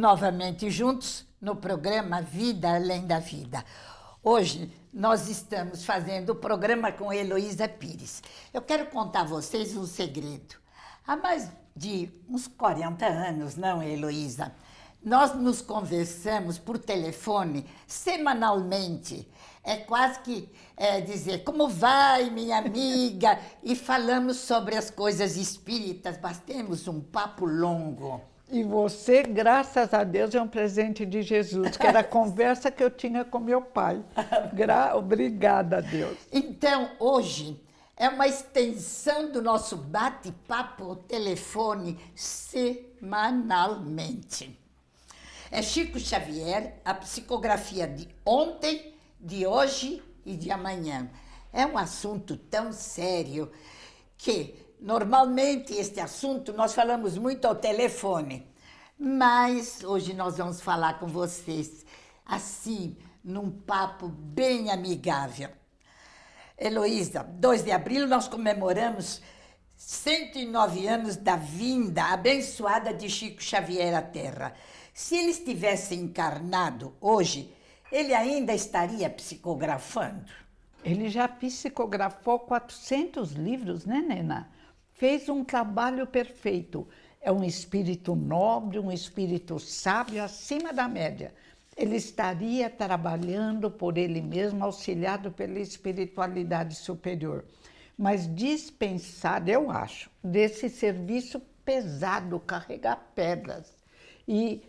novamente juntos no programa Vida Além da Vida. Hoje nós estamos fazendo o programa com Heloísa Pires. Eu quero contar a vocês um segredo. Há mais de uns 40 anos, não, Heloísa? Nós nos conversamos por telefone semanalmente. É quase que é, dizer, como vai, minha amiga? e falamos sobre as coisas espíritas, batemos um papo longo. E você, graças a Deus, é um presente de Jesus, que era a conversa que eu tinha com meu pai. Gra Obrigada a Deus. Então, hoje é uma extensão do nosso bate-papo telefone semanalmente. É Chico Xavier, a psicografia de ontem, de hoje e de amanhã. É um assunto tão sério que Normalmente, este assunto nós falamos muito ao telefone, mas hoje nós vamos falar com vocês assim, num papo bem amigável. Heloísa, 2 de abril nós comemoramos 109 anos da vinda abençoada de Chico Xavier à Terra. Se ele estivesse encarnado hoje, ele ainda estaria psicografando. Ele já psicografou 400 livros, né, Nena? fez um trabalho perfeito. É um espírito nobre, um espírito sábio, acima da média. Ele estaria trabalhando por ele mesmo, auxiliado pela espiritualidade superior. Mas dispensado, eu acho, desse serviço pesado, carregar pedras. E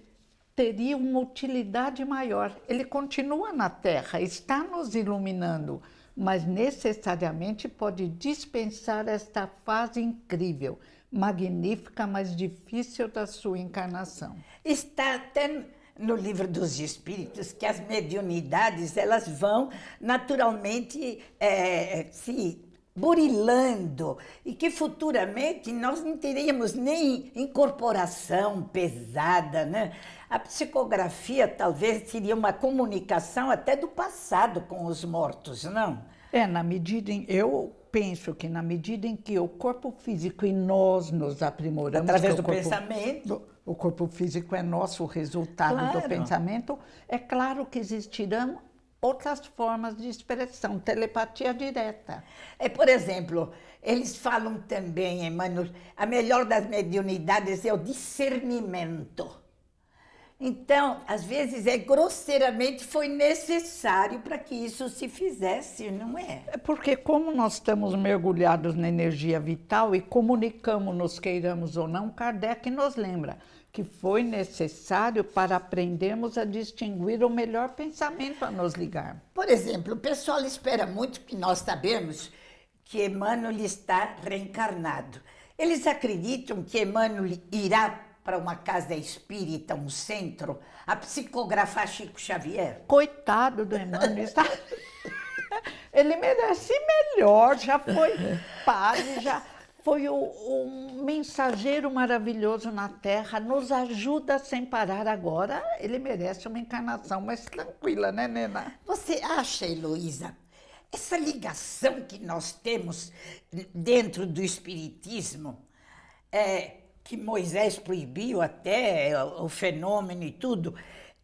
teria uma utilidade maior. Ele continua na Terra, está nos iluminando mas necessariamente pode dispensar esta fase incrível, magnífica, mas difícil da sua encarnação. Está até no livro dos espíritos que as mediunidades elas vão naturalmente é, se burilando e que futuramente nós não teríamos nem incorporação pesada, né? A psicografia talvez seria uma comunicação até do passado com os mortos, não? É, na medida em. Eu penso que na medida em que o corpo físico e nós nos aprimoramos. Através do corpo, pensamento. o corpo físico é nosso, o resultado claro. do pensamento. É claro que existirão outras formas de expressão, telepatia direta. É, por exemplo, eles falam também, Emmanuel, a melhor das mediunidades é o discernimento. Então, às vezes é grosseiramente foi necessário para que isso se fizesse, não é? É porque como nós estamos mergulhados na energia vital e comunicamos, nos queiramos ou não, Kardec nos lembra que foi necessário para aprendermos a distinguir o melhor pensamento a nos ligar. Por exemplo, o pessoal espera muito que nós sabemos que Emmanuel está reencarnado. Eles acreditam que Emmanuel irá para uma casa espírita, um centro, a psicografar Chico Xavier? Coitado do Emmanuel. Está... Ele merece melhor, já foi padre, já foi o, um mensageiro maravilhoso na Terra, nos ajuda sem parar agora. Ele merece uma encarnação mais tranquila, né, Nena? Você acha, Heloísa, essa ligação que nós temos dentro do Espiritismo é, que Moisés proibiu até é, o fenômeno e tudo,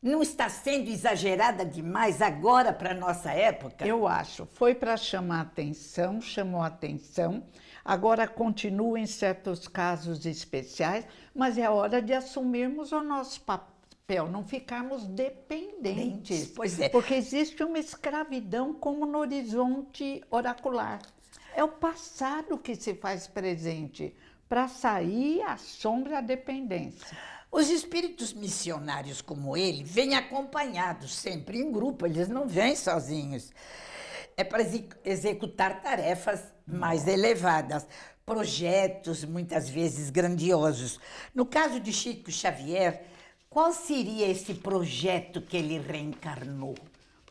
não está sendo exagerada demais agora para a nossa época? Eu acho. Foi para chamar atenção, chamou atenção. Agora continua em certos casos especiais, mas é hora de assumirmos o nosso papel, não ficarmos dependentes. Dentes, pois é. Porque existe uma escravidão como no horizonte oracular. É o passado que se faz presente para sair à sombra da dependência. Os espíritos missionários como ele vêm acompanhados, sempre em grupo, eles não vêm sozinhos. É para executar tarefas mais elevadas, projetos muitas vezes grandiosos. No caso de Chico Xavier, qual seria esse projeto que ele reencarnou?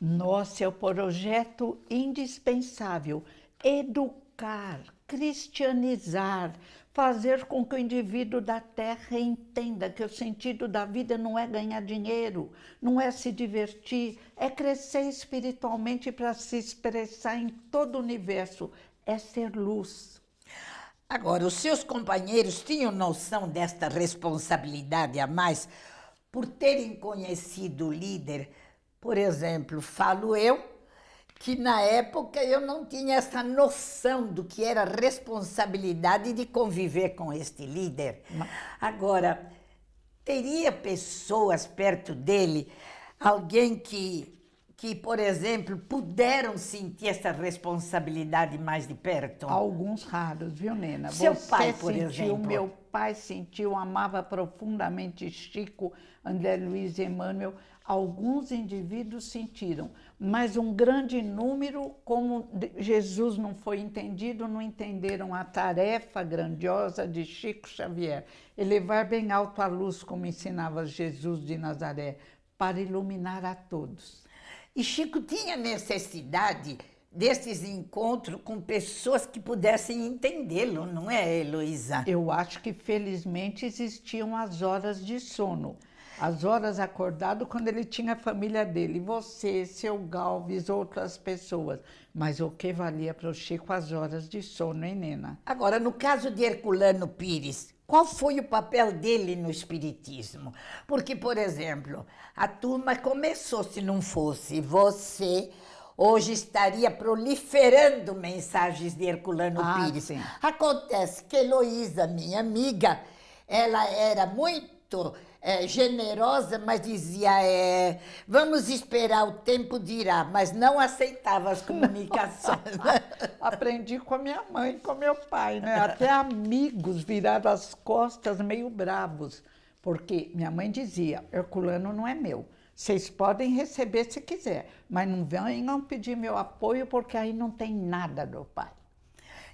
Nossa, é o projeto indispensável: educar, cristianizar, fazer com que o indivíduo da terra entenda que o sentido da vida não é ganhar dinheiro, não é se divertir, é crescer espiritualmente para se expressar em todo o universo, é ser luz. Agora, os seus companheiros tinham noção desta responsabilidade a mais por terem conhecido o líder? Por exemplo, falo eu, que na época eu não tinha essa noção do que era responsabilidade de conviver com este líder. Agora, teria pessoas perto dele, alguém que que, por exemplo, puderam sentir essa responsabilidade mais de perto? Alguns raros, viu, Nena? Seu Você pai, por sentiu, exemplo. Meu pai sentiu, amava profundamente Chico, André Luiz e Emmanuel. Alguns indivíduos sentiram, mas um grande número, como Jesus não foi entendido, não entenderam a tarefa grandiosa de Chico Xavier, elevar bem alto a luz, como ensinava Jesus de Nazaré, para iluminar a todos. E Chico tinha necessidade desses encontros com pessoas que pudessem entendê-lo, não é, Heloísa? Eu acho que felizmente existiam as horas de sono. As horas acordado quando ele tinha a família dele, você, seu Galves, outras pessoas. Mas o que valia para o Chico as horas de sono, hein, Nena? Agora, no caso de Herculano Pires, qual foi o papel dele no espiritismo? Porque, por exemplo, a turma começou, se não fosse você, hoje estaria proliferando mensagens de Herculano ah, Pires. Sim. Acontece que Heloísa, minha amiga, ela era muito é, generosa, mas dizia: é, vamos esperar, o tempo dirá, mas não aceitava as comunicações. Aprendi com a minha mãe, com meu pai, né? É. Até amigos viraram as costas meio bravos, porque minha mãe dizia: Herculano não é meu. Vocês podem receber se quiser, mas não venham pedir meu apoio, porque aí não tem nada do pai.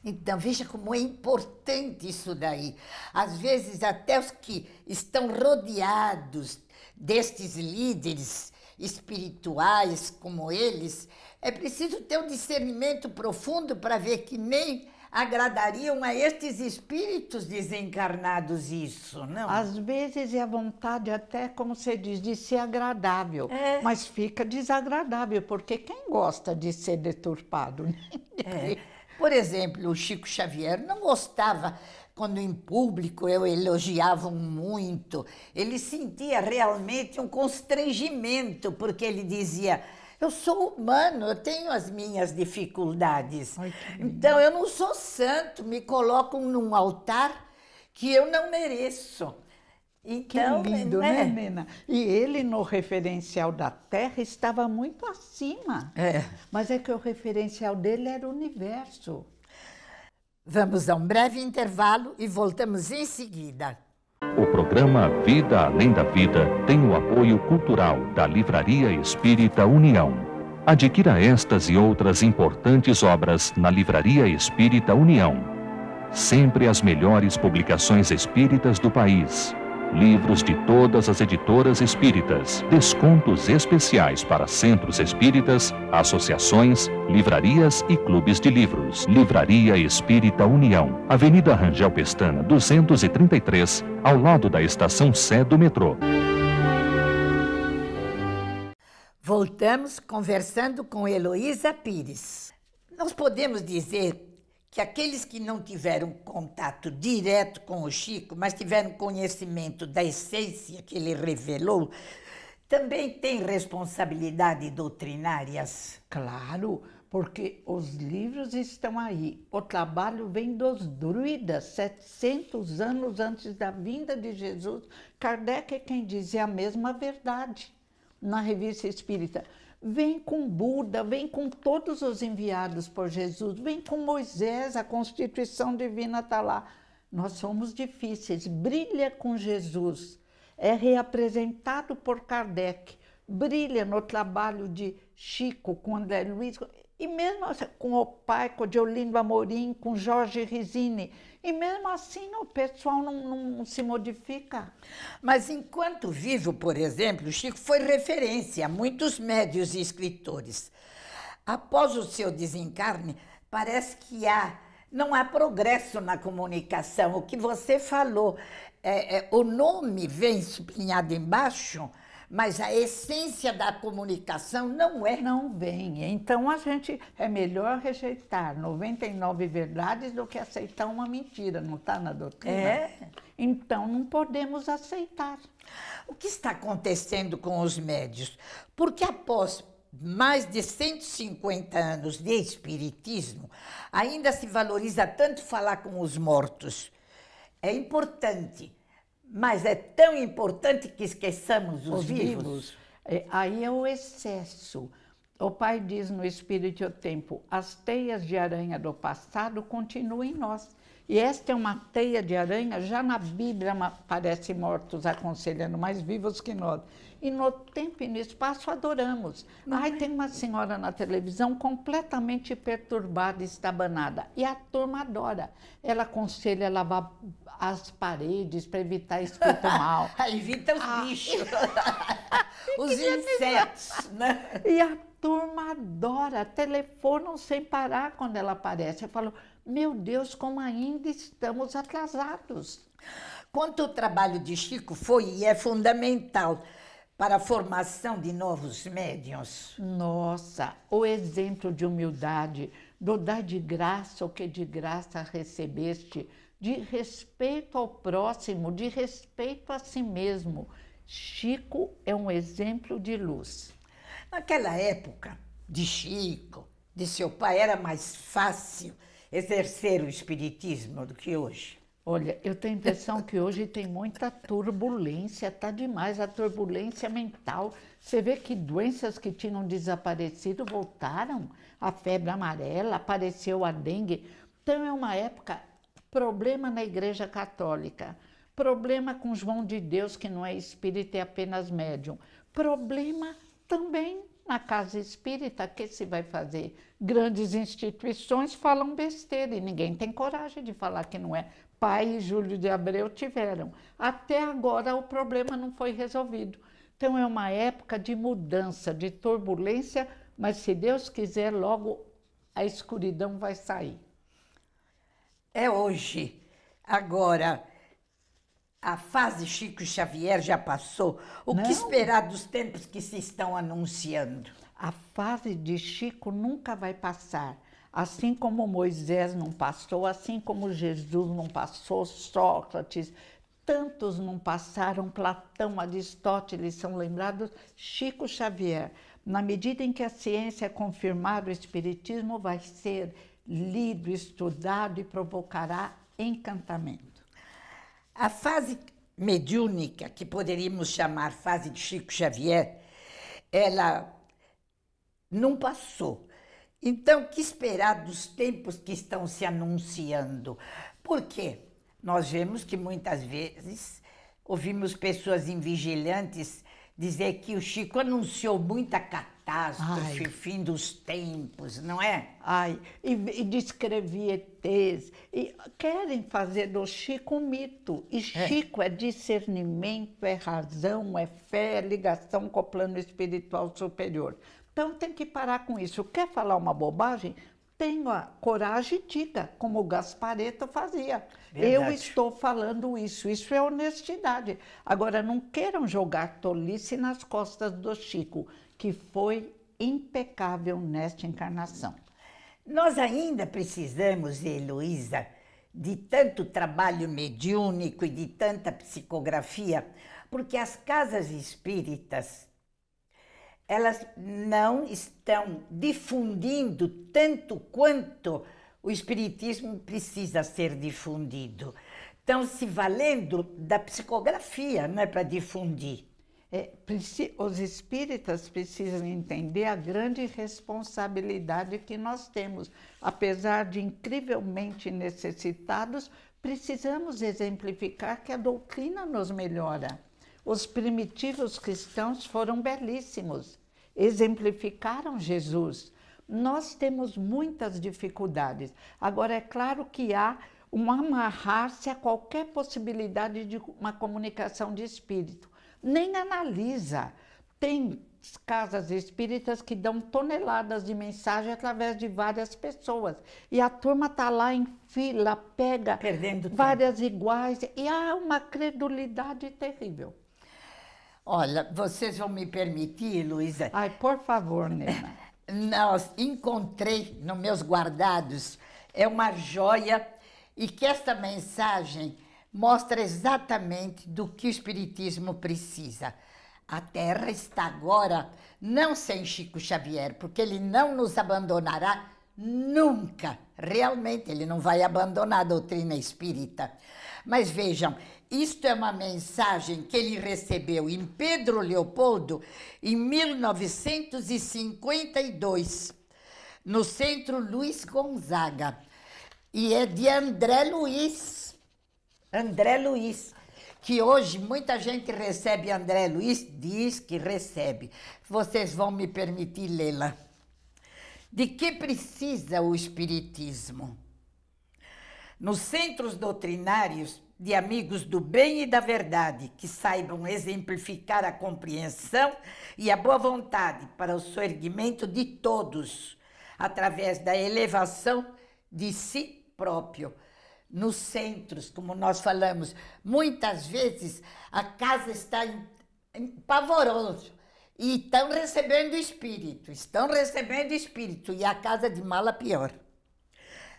Então, veja como é importante isso daí. Às vezes, até os que estão rodeados destes líderes espirituais como eles, é preciso ter um discernimento profundo para ver que nem agradariam a estes espíritos desencarnados isso, não? Às vezes é a vontade até, como você diz, de ser agradável, é. mas fica desagradável, porque quem gosta de ser deturpado? É. Por exemplo, o Chico Xavier não gostava quando em público eu elogiava muito. Ele sentia realmente um constrangimento, porque ele dizia. Eu sou humano, eu tenho as minhas dificuldades. Ai, então eu não sou santo, me colocam num altar que eu não mereço. Então, que lindo, né? né, Nena? E ele no referencial da Terra estava muito acima. É. Mas é que o referencial dele era o universo. Vamos a um breve intervalo e voltamos em seguida. O programa Vida Além da Vida tem o apoio cultural da Livraria Espírita União. Adquira estas e outras importantes obras na Livraria Espírita União. Sempre as melhores publicações espíritas do país livros de todas as editoras espíritas, descontos especiais para centros espíritas, associações, livrarias e clubes de livros. Livraria Espírita União, Avenida Rangel Pestana, 233, ao lado da estação Sé do metrô. Voltamos conversando com Heloísa Pires. Nós podemos dizer que aqueles que não tiveram contato direto com o Chico, mas tiveram conhecimento da essência que ele revelou, também têm responsabilidade doutrinárias? Claro, porque os livros estão aí. O trabalho vem dos druidas, 700 anos antes da vinda de Jesus. Kardec é quem dizia é a mesma verdade na revista espírita. Vem com Buda, vem com todos os enviados por Jesus, vem com Moisés, a constituição divina está lá. Nós somos difíceis, brilha com Jesus. É reapresentado por Kardec, brilha no trabalho de Chico com André Luiz, e mesmo com o pai, com Diolindo Amorim, com Jorge Rizini e mesmo assim o pessoal não, não se modifica. Mas enquanto vivo, por exemplo, Chico foi referência a muitos médios e escritores. Após o seu desencarne, parece que há não há progresso na comunicação. O que você falou, é, é, o nome vem sublinhado embaixo mas a essência da comunicação não é. Não vem. Então a gente é melhor rejeitar 99 verdades do que aceitar uma mentira, não está na doutrina? É. Então não podemos aceitar. O que está acontecendo com os médios? Porque após mais de 150 anos de espiritismo, ainda se valoriza tanto falar com os mortos. É importante mas é tão importante que esqueçamos os, os vivos. vivos. É, aí é o excesso. O Pai diz no Espírito e o Tempo: as teias de aranha do passado continuam em nós. E esta é uma teia de aranha, já na Bíblia aparece mortos aconselhando, mais vivos que nós. E no tempo e no espaço adoramos. Não Ai, é? tem uma senhora na televisão completamente perturbada, estabanada. E a turma adora. Ela aconselha lavar as paredes para evitar escrito mal. Evita os ah. bichos, os insetos. Né? E a turma adora, telefonam sem parar quando ela aparece. Eu falo, meu Deus, como ainda estamos atrasados. Quanto ao trabalho de Chico foi e é fundamental para a formação de novos médiuns. Nossa, o exemplo de humildade, do dar de graça o que de graça recebeste, de respeito ao próximo, de respeito a si mesmo. Chico é um exemplo de luz. Naquela época de Chico, de seu pai, era mais fácil exercer o espiritismo do que hoje? Olha, eu tenho a impressão que hoje tem muita turbulência, tá demais a turbulência mental. Você vê que doenças que tinham desaparecido voltaram, a febre amarela, apareceu a dengue. Então é uma época problema na Igreja Católica, problema com João de Deus que não é espírita, é apenas médium. Problema também na casa espírita, o que se vai fazer? Grandes instituições falam besteira e ninguém tem coragem de falar que não é. Pai e Júlio de Abreu tiveram. Até agora o problema não foi resolvido. Então é uma época de mudança, de turbulência, mas se Deus quiser, logo a escuridão vai sair. É hoje. Agora a fase Chico Xavier já passou? O Não. que esperar dos tempos que se estão anunciando? A fase de Chico nunca vai passar. Assim como Moisés não passou, assim como Jesus não passou, Sócrates, tantos não passaram, Platão, Aristóteles são lembrados, Chico Xavier. Na medida em que a ciência é confirmar o Espiritismo, vai ser lido, estudado e provocará encantamento. A fase mediúnica, que poderíamos chamar fase de Chico Xavier, ela não passou. Então, que esperar dos tempos que estão se anunciando? Por quê? nós vemos que muitas vezes ouvimos pessoas invigilantes dizer que o Chico anunciou muita catástrofe, Ai. fim dos tempos, não é? Ai, e, e descrevia ETs. E querem fazer do Chico um mito. E é. Chico é. é discernimento, é razão, é fé, é ligação com o plano espiritual superior. Então tem que parar com isso. Quer falar uma bobagem? tenha coragem e diga, como o Gaspareto fazia. Verdade. Eu estou falando isso, isso é honestidade. Agora, não queiram jogar tolice nas costas do Chico, que foi impecável nesta encarnação. Nós ainda precisamos, Heloísa, de tanto trabalho mediúnico e de tanta psicografia, porque as casas espíritas elas não estão difundindo tanto quanto o espiritismo precisa ser difundido. Estão se valendo da psicografia é para difundir. É, os espíritas precisam entender a grande responsabilidade que nós temos. Apesar de incrivelmente necessitados, precisamos exemplificar que a doutrina nos melhora. Os primitivos cristãos foram belíssimos, exemplificaram Jesus. Nós temos muitas dificuldades. Agora, é claro que há um amarrar-se a qualquer possibilidade de uma comunicação de espírito. Nem analisa. Tem casas espíritas que dão toneladas de mensagem através de várias pessoas. E a turma está lá em fila, pega Perdendo várias tempo. iguais. E há uma credulidade terrível. Olha, vocês vão me permitir, Luísa? Ai, por favor, Nena. Nós encontrei nos meus guardados é uma joia e que esta mensagem mostra exatamente do que o espiritismo precisa. A Terra está agora não sem Chico Xavier, porque ele não nos abandonará nunca. Realmente, ele não vai abandonar a doutrina espírita. Mas vejam, isto é uma mensagem que ele recebeu em Pedro Leopoldo em 1952, no Centro Luiz Gonzaga. E é de André Luiz. André Luiz que hoje muita gente recebe André Luiz, diz que recebe. Vocês vão me permitir lê-la. De que precisa o Espiritismo? nos centros doutrinários de amigos do bem e da verdade, que saibam exemplificar a compreensão e a boa vontade para o soerguimento de todos, através da elevação de si próprio. Nos centros, como nós falamos, muitas vezes a casa está em, em pavoroso e estão recebendo espírito, estão recebendo espírito e a casa de mala pior.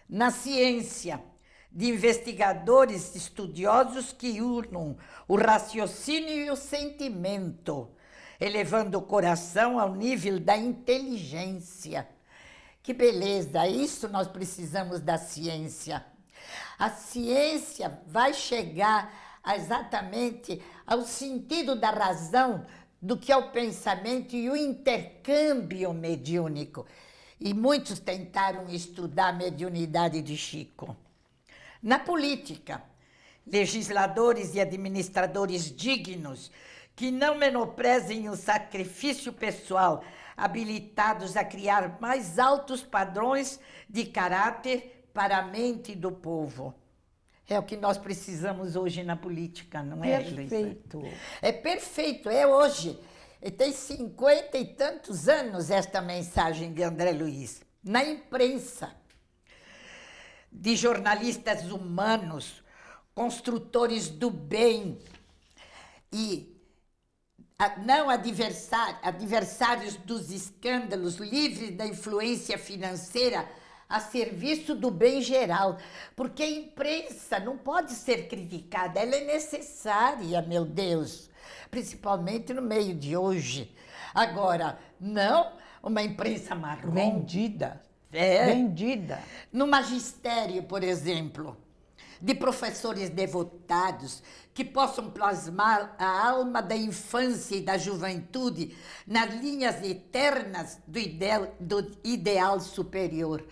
Na ciência, de investigadores estudiosos que unam o raciocínio e o sentimento, elevando o coração ao nível da inteligência. Que beleza! Isso nós precisamos da ciência. A ciência vai chegar exatamente ao sentido da razão do que é o pensamento e o intercâmbio mediúnico. E muitos tentaram estudar a mediunidade de Chico. Na política, legisladores e administradores dignos que não menosprezem o sacrifício pessoal, habilitados a criar mais altos padrões de caráter para a mente do povo. É o que nós precisamos hoje na política, não é, Perfeito. É perfeito, é hoje. E tem cinquenta e tantos anos esta mensagem de André Luiz. Na imprensa, de jornalistas humanos, construtores do bem e não adversários dos escândalos, livres da influência financeira a serviço do bem geral, porque a imprensa não pode ser criticada, ela é necessária, meu Deus, principalmente no meio de hoje. Agora, não uma imprensa marrom. Vendida. É. Vendida. No magistério, por exemplo, de professores devotados que possam plasmar a alma da infância e da juventude nas linhas eternas do ideal, do ideal superior.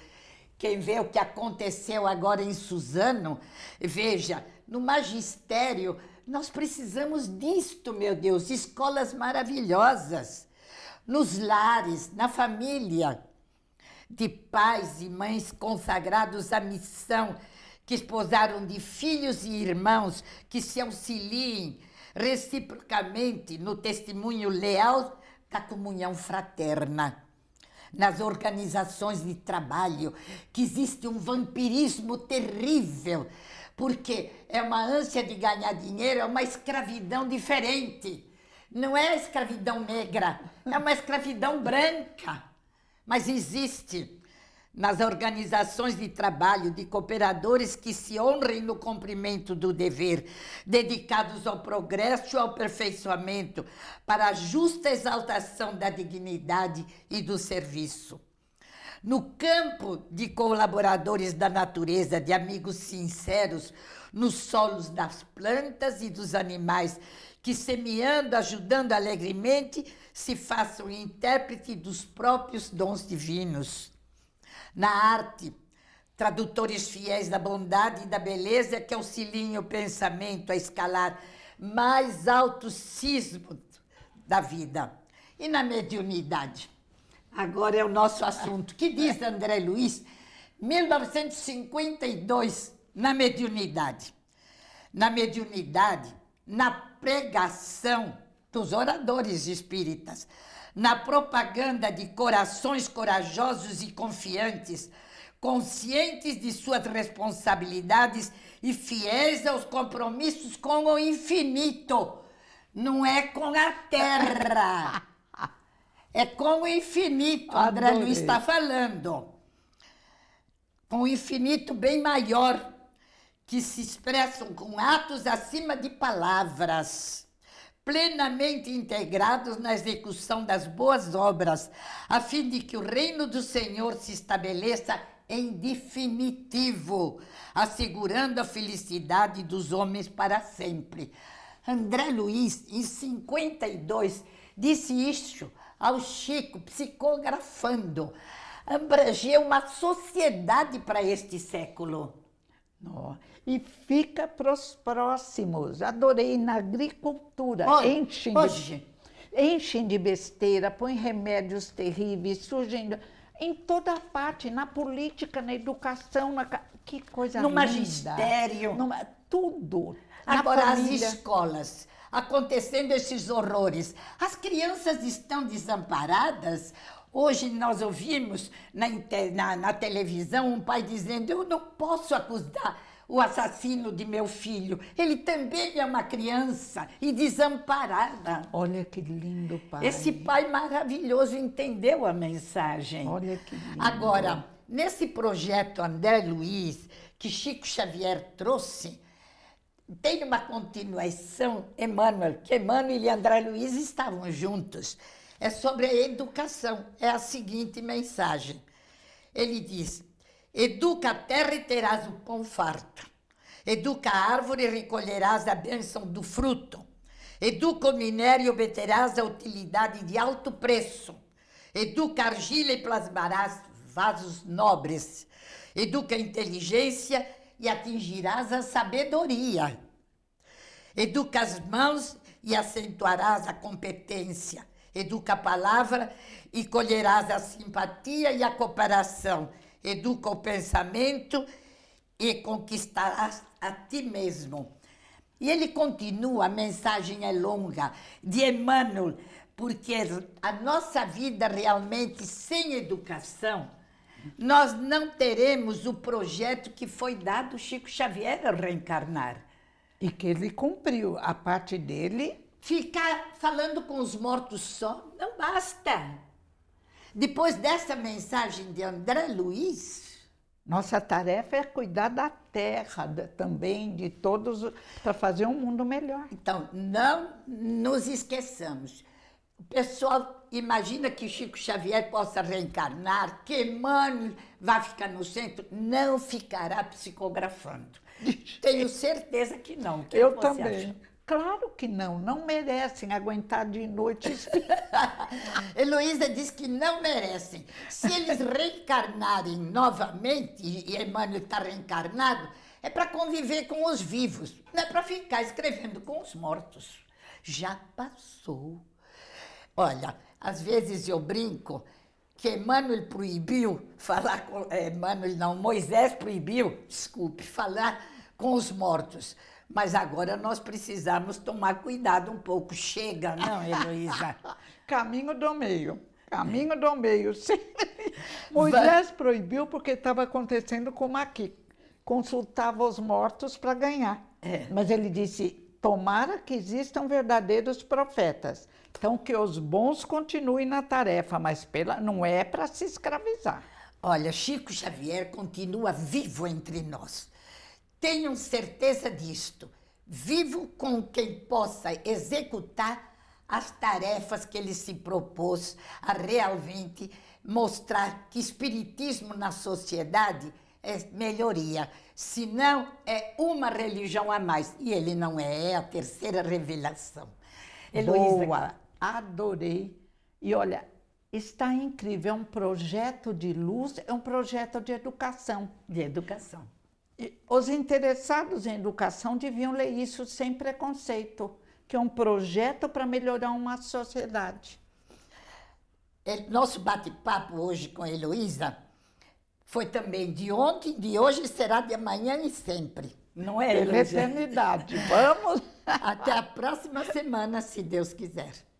Quem vê o que aconteceu agora em Suzano, veja, no magistério, nós precisamos disto, meu Deus, escolas maravilhosas, nos lares, na família de pais e mães consagrados à missão, que esposaram de filhos e irmãos que se auxiliem reciprocamente no testemunho leal da comunhão fraterna. Nas organizações de trabalho, que existe um vampirismo terrível, porque é uma ânsia de ganhar dinheiro, é uma escravidão diferente. Não é escravidão negra, é uma escravidão branca mas existe nas organizações de trabalho de cooperadores que se honrem no cumprimento do dever, dedicados ao progresso e ao aperfeiçoamento, para a justa exaltação da dignidade e do serviço. No campo de colaboradores da natureza, de amigos sinceros, nos solos das plantas e dos animais que semeando, ajudando alegremente, se façam intérprete dos próprios dons divinos. Na arte, tradutores fiéis da bondade e da beleza que auxiliem o pensamento a escalar mais alto sismo da vida. E na mediunidade? Agora é o nosso assunto. Que diz André Luiz? 1952, na mediunidade. Na mediunidade, na pregação dos oradores espíritas, na propaganda de corações corajosos e confiantes, conscientes de suas responsabilidades e fiéis aos compromissos com o infinito. Não é com a terra. É com o infinito, Adorei. André Luiz está falando. Com o infinito bem maior que se expressam com atos acima de palavras, plenamente integrados na execução das boas obras, a fim de que o reino do Senhor se estabeleça em definitivo, assegurando a felicidade dos homens para sempre. André Luiz, em 52, disse isso ao Chico, psicografando. Abrangeu uma sociedade para este século. Oh, e fica para os próximos. Adorei na agricultura. enchem, hoje. enchem de besteira, põem remédios terríveis, surgindo em toda parte, na política, na educação, na que coisa no linda. magistério, no, tudo. Agora as escolas acontecendo esses horrores, as crianças estão desamparadas. Hoje nós ouvimos na, na, na televisão um pai dizendo: Eu não posso acusar o assassino de meu filho. Ele também é uma criança e desamparada. Olha que lindo pai. Esse pai maravilhoso entendeu a mensagem. Olha que lindo. Agora, nesse projeto André Luiz, que Chico Xavier trouxe, tem uma continuação, Emmanuel, que Emmanuel e André Luiz estavam juntos é sobre a educação. É a seguinte mensagem. Ele diz: Educa a terra e terás o pão farto. Educa a árvore e recolherás a bênção do fruto. Educa o minério e obterás a utilidade de alto preço. Educa a argila e plasmarás vasos nobres. Educa a inteligência e atingirás a sabedoria. Educa as mãos e acentuarás a competência. Educa a palavra e colherás a simpatia e a cooperação. Educa o pensamento e conquistarás a ti mesmo. E ele continua, a mensagem é longa, de Emmanuel, porque a nossa vida realmente sem educação, nós não teremos o projeto que foi dado Chico Xavier ao reencarnar. E que ele cumpriu. A parte dele Ficar falando com os mortos só não basta. Depois dessa mensagem de André Luiz, nossa tarefa é cuidar da terra também, de todos, para fazer um mundo melhor. Então, não nos esqueçamos. O pessoal imagina que Chico Xavier possa reencarnar, que mano vai ficar no centro, não ficará psicografando. Tenho certeza que não. Que é Eu também. Acha? Claro que não, não merecem aguentar de noite. Heloísa diz que não merecem. Se eles reencarnarem novamente, e Emmanuel está reencarnado, é para conviver com os vivos, não é para ficar escrevendo com os mortos. Já passou. Olha, às vezes eu brinco que Emmanuel proibiu falar com. Eh, Emmanuel não, Moisés proibiu, desculpe, falar com os mortos. Mas agora nós precisamos tomar cuidado um pouco. Chega, não, Heloísa? Caminho do meio. Caminho do meio, sim. Moisés proibiu porque estava acontecendo como aqui. Consultava os mortos para ganhar. É. Mas ele disse, tomara que existam verdadeiros profetas. Então, que os bons continuem na tarefa, mas pela, não é para se escravizar. Olha, Chico Xavier continua vivo entre nós. Tenham certeza disto. Vivo com quem possa executar as tarefas que ele se propôs a realmente mostrar que espiritismo na sociedade é melhoria, se não é uma religião a mais. E ele não é, é a terceira revelação. Eloísa, Boa, adorei. E olha, está incrível, é um projeto de luz, é um projeto de educação. De educação os interessados em educação deviam ler isso sem preconceito, que é um projeto para melhorar uma sociedade. É, nosso bate-papo hoje com a Heloísa foi também de ontem, de hoje, será de amanhã e sempre. Não é, Heloísa? Eternidade. Vamos! Até a próxima semana, se Deus quiser.